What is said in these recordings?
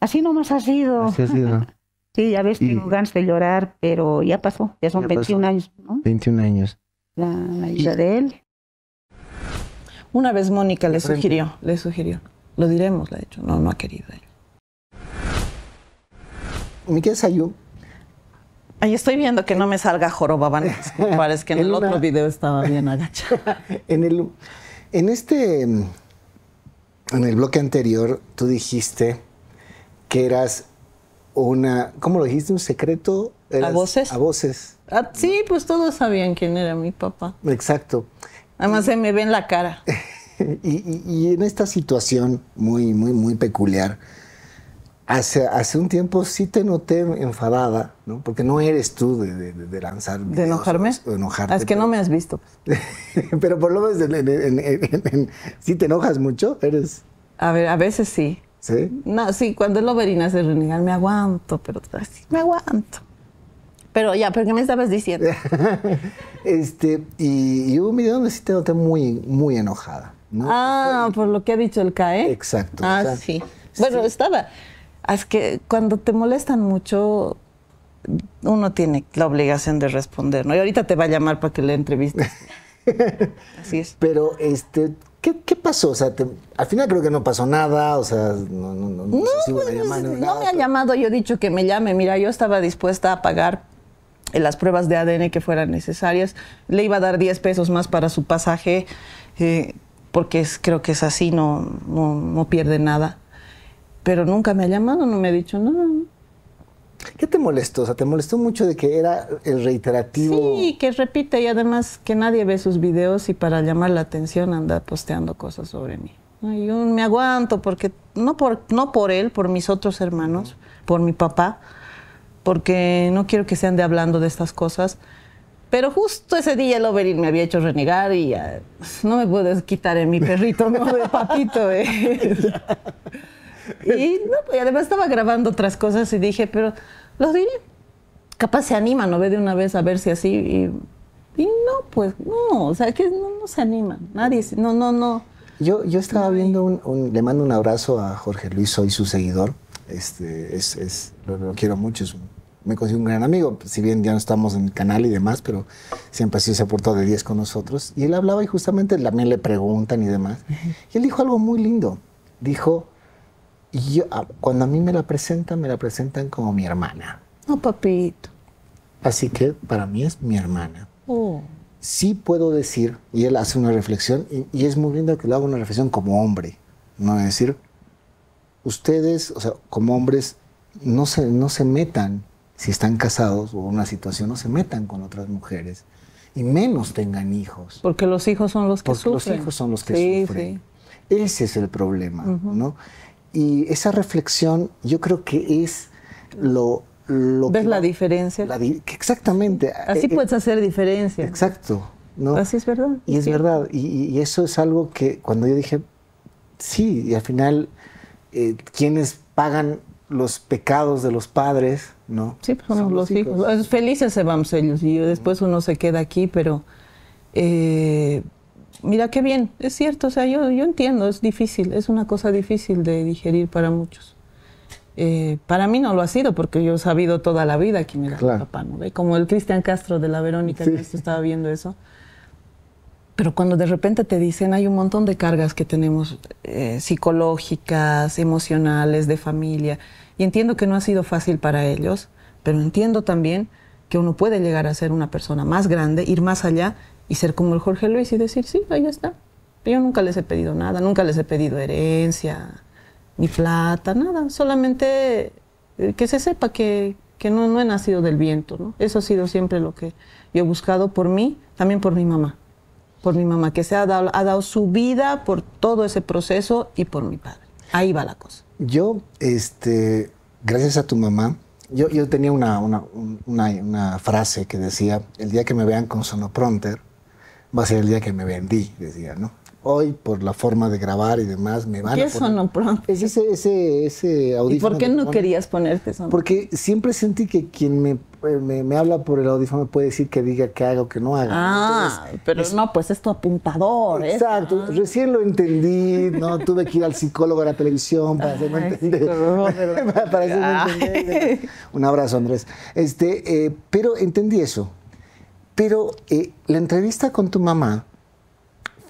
Así nomás ha sido. ha sido. sí, ya ves, tengo ganas de llorar, pero ya pasó, ya son 21 años. 21 años. La, hija de él. Una vez Mónica le sugirió, le sugirió. Lo diremos, la ha hecho. No, no ha querido él. qué Ahí estoy viendo que no me salga jorobaban. Parece que en, el otro video estaba bien agachada. en, el, en este. En el bloque anterior, tú dijiste que eras una, ¿cómo lo dijiste? ¿Un secreto? ¿A voces? A voces. Ah, sí, pues todos sabían quién era mi papá. Exacto. Además se me ve en la cara. Y, en esta situación muy, muy, muy peculiar, hace, hace un tiempo sí te noté enfadada, ¿no? Porque no eres tú de, de, de lanzar... ¿De enojarme? O pues, enojarte. Es que no me has visto. pero por lo menos sí te enojas mucho, eres... A ver, a veces sí. ¿Sí? No, sí, cuando es Loberina se renegar, me aguanto, pero así me aguanto. Pero ya, ¿pero qué me estabas diciendo? este, y, hubo un video donde sí te noté muy, muy enojada. ¿no? Ah, por lo que ha dicho el CAE. Exacto. Ah, sí. Bueno, estaba. Es que cuando te molestan mucho, uno tiene la obligación de responder, ¿no? Y ahorita te va a llamar para que le entrevistes. Así es. Pero este, ¿Qué, pasó? O sea, al final creo que no pasó nada, o sea, no, no, no, no, pues, no me ha llamado, yo he dicho que me llame, mira, yo estaba dispuesta a pagar eh, las pruebas de ADN que fueran necesarias, le iba a dar 10 pesos más para su pasaje, eh, porque es, creo que es así, no, no, no pierde nada, pero nunca me ha llamado, no me ha dicho nada. ¿Qué te molestó? O sea, ¿te molestó mucho de que era el reiterativo? Sí, que repite y además que nadie ve sus videos y para llamar la atención anda posteando cosas sobre mí. Yo me aguanto porque no por, no por él, por mis otros hermanos, por mi papá, porque no quiero que se ande hablando de estas cosas. Pero justo ese día el Overin me había hecho renegar y ya, no me puedes quitar en mi perrito, no, de papito. Eh. Y, no, pues, además estaba grabando otras cosas y dije, pero los diré. Capaz se animan, ¿no ve? De una vez a ver si así. Y, no, pues no, o sea, que no, se animan. Nadie, no, no, no. Yo, yo estaba viendo un, Le mando un abrazo a Jorge Luis, soy su seguidor. Este, es, lo, quiero mucho, es me considero un gran amigo. Si bien ya no estamos en el canal y demás, pero siempre sí se portó de 10 con nosotros. Y él hablaba y justamente también le preguntan y demás. Y él dijo algo muy lindo. Dijo y yo, ah, cuando a mí me la presentan, me la presentan como mi hermana. No, papito. Así que para mí es mi hermana. Oh. Sí puedo decir, y él hace una reflexión, y, es muy lindo que lo haga una reflexión como hombre, ¿no? Es decir, ustedes, o sea, como hombres, no se, no se metan, si están casados o una situación, no se metan con otras mujeres, y menos tengan hijos. Porque los hijos son los que Porque sufren. Los hijos son los que sufren. Ese es el problema, ¿no? Y esa reflexión yo creo que es lo... lo ¿Ves la diferencia? exactamente. Así eh, eh, puedes hacer diferencia. Exacto. ¿no? Así es verdad. Y es verdad. Y, eso es algo que cuando yo dije, sí, y al final, eh, quienes pagan los pecados de los padres, ¿no? Sí, pues son, los, hijos. Felices se van pues, ellos y después uno se queda aquí, pero eh, mira qué bien, es cierto, o sea, yo, yo entiendo, es difícil, es una cosa difícil de digerir para muchos. Eh, para mí no lo ha sido porque yo he sabido toda la vida que me ¿no? ¿Ve? Como el Cristian Castro de la Verónica, estaba viendo eso. Pero cuando de repente te dicen hay un montón de cargas que tenemos eh, psicológicas, emocionales, de familia, y entiendo que no ha sido fácil para ellos, pero entiendo también que uno puede llegar a ser una persona más grande, ir más allá y ser como el Jorge Luis y decir, sí, ahí está. Yo nunca les he pedido nada, nunca les he pedido herencia, ni plata, nada. Solamente eh, que se sepa que, no, no he nacido del viento, ¿no? Eso ha sido siempre lo que yo he buscado por mí, también por mi mamá. Por mi mamá, que se ha dado, ha dado su vida por todo ese proceso y por mi padre. Ahí va la cosa. Yo, este, gracias a tu mamá, yo, yo tenía una, una, una frase que decía, el día que me vean con sonopronter, va a ser el día que me vendí, decía, ¿no? Hoy, por la forma de grabar y demás, me van a poner... pronto? Es ese, ese, ese audífono. ¿Y por qué no querías ponerte eso? Porque siempre sentí que quien me, eh, habla por el audífono me puede decir que diga que haga o que no haga. Ah, pero no, pues es tu apuntador. ¿eh? Exacto, ah. recién lo entendí, ¿no? Tuve que ir al psicólogo a la televisión para hacerme entender. para hacerme entender. Un abrazo, Andrés. Este, eh, pero entendí eso pero eh, la entrevista con tu mamá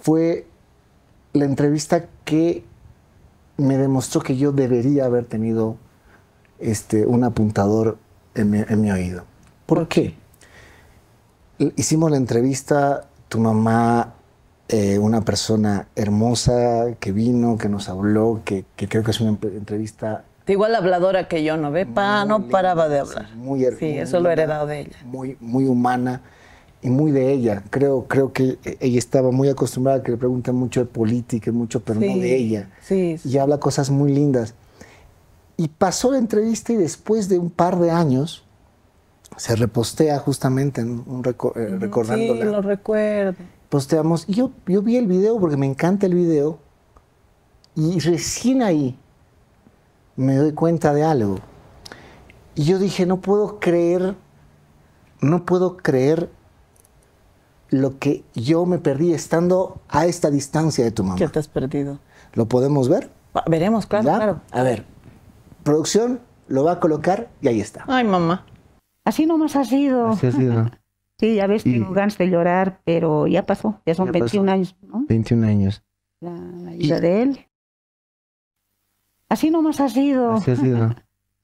fue la entrevista que me demostró que yo debería haber tenido este, un apuntador en mi, oído. ¿Por qué? Hicimos la entrevista, tu mamá eh, una persona hermosa que vino, que nos habló, que, que creo que es una entrevista... igual habladora que yo, ¿no ve? Pa, no paraba de hablar. Muy hermosa. Sí, eso lo he heredado de ella. Muy, muy humana y muy de ella. Creo, creo que ella estaba muy acostumbrada a que le preguntan mucho de política, mucho, pero no de ella. Y habla cosas muy lindas. Y pasó la entrevista y después de un par de años se repostea justamente en un eh, recordándola. Sí, lo recuerdo. Posteamos. Y yo, yo vi el video porque me encanta el video. Y recién ahí me doy cuenta de algo. Y yo dije, no puedo creer, no puedo creer lo que yo me perdí estando a esta distancia de tu mamá. ¿Qué te has perdido? ¿Lo podemos ver? Ah, veremos, claro, claro. A ver, producción lo va a colocar y ahí está. Ay, mamá. Así nomás ha sido. Así ha sido. sí, ya ves tengo ganas de llorar, pero ya pasó. Ya son 21 años, ¿no? 21 años. La, hija de él. Así nomás ha sido. Así ha sido.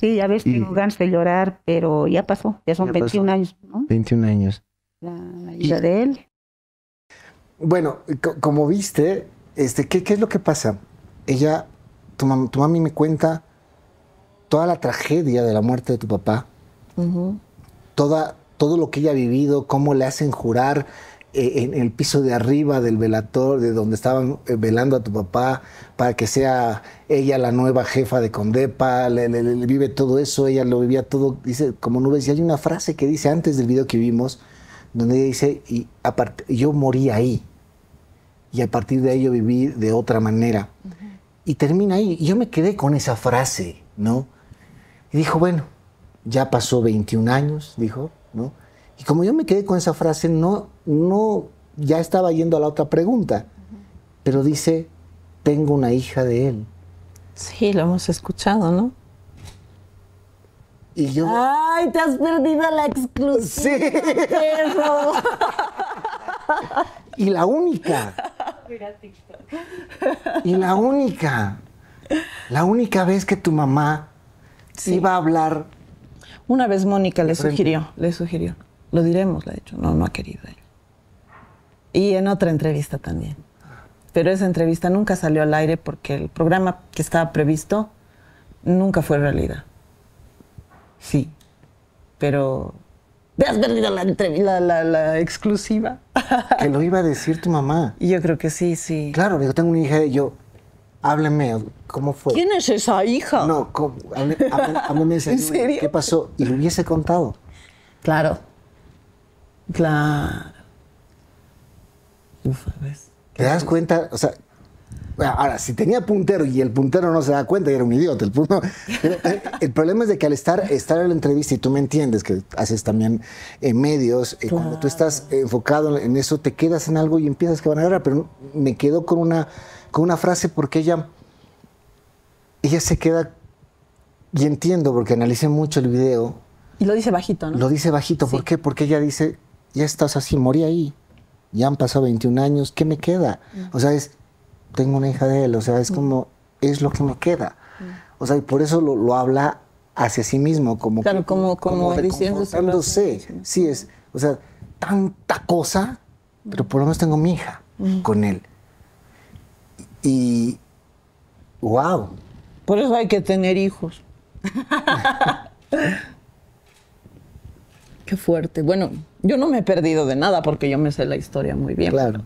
sí, ya ves tengo ganas de llorar, pero ya pasó. Ya son 21 años, ¿no? 21 años la de él. Bueno, como viste, este, ¿qué, es lo que pasa? Ella, tu, mami me cuenta toda la tragedia de la muerte de tu papá, toda, todo lo que ella ha vivido, cómo le hacen jurar eh, en el piso de arriba del velator, de donde estaban eh, velando a tu papá, para que sea ella la nueva jefa de Condepa, vive todo eso, ella lo vivía todo, dice, como nubes. Y hay una frase que dice antes del video que vimos, donde dice, y yo morí ahí, y a partir de ahí yo viví de otra manera. Y termina ahí, y yo me quedé con esa frase, ¿no? Y dijo, bueno, ya pasó 21 años, dijo, ¿no? Y como yo me quedé con esa frase, no, no, ya estaba yendo a la otra pregunta, pero dice, tengo una hija de él. Sí, lo hemos escuchado, ¿no? Y yo. ¡Ay, te has perdido la exclusiva! Sí. y la única. Y la única. La única vez que tu mamá sí. iba a hablar. Una vez Mónica le sugirió, le sugirió. Lo diremos, le ha dicho, No, no ha querido Y en otra entrevista también. Pero esa entrevista nunca salió al aire porque el programa que estaba previsto nunca fue realidad. Sí, pero te has perdido la, la, la, la, exclusiva. Que lo iba a decir tu mamá. Y Yo creo que sí, sí. Claro, yo tengo una hija y yo. hábleme, ¿cómo fue? ¿Quién es esa hija? No, háblame, háblame, ¿Qué pasó? Y lo hubiese contado. Claro. Claro. ¿Te das cuenta? O sea, Ahora, si tenía puntero y el puntero no se da cuenta, y era un idiota. El, punto, el problema es de que al estar, estar en la entrevista, y tú me entiendes que haces también eh, medios, eh, cuando tú estás enfocado en eso, te quedas en algo y empiezas que van a agarrar, pero me quedo con una, con una frase porque ella, ella se queda, y entiendo porque analicé mucho el video. Y lo dice bajito, ¿no? Lo dice bajito, ¿por qué? Porque ella dice, ya estás así, morí ahí, ya han pasado 21 años, ¿qué me queda? O sea, es tengo una hija de él, o sea, es como, es lo que me queda. Mm. O sea, y por eso lo, habla hacia sí mismo, como, claro, como, como, lo reconfortándose. Sí, es, o sea, tanta cosa, pero mm. por lo menos tengo mi hija mm. con él. Y, wow. Por eso hay que tener hijos. Qué fuerte. Bueno, yo no me he perdido de nada porque yo me sé la historia muy bien. Claro.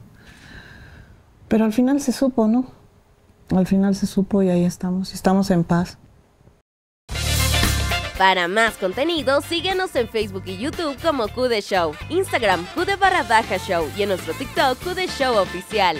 Pero al final se supo, ¿no? Al final se supo y ahí estamos, estamos en paz. Para más contenido, síguenos en Facebook y YouTube como Q Show, Instagram Cude barra baja show y en nuestro TikTok QD Show oficial.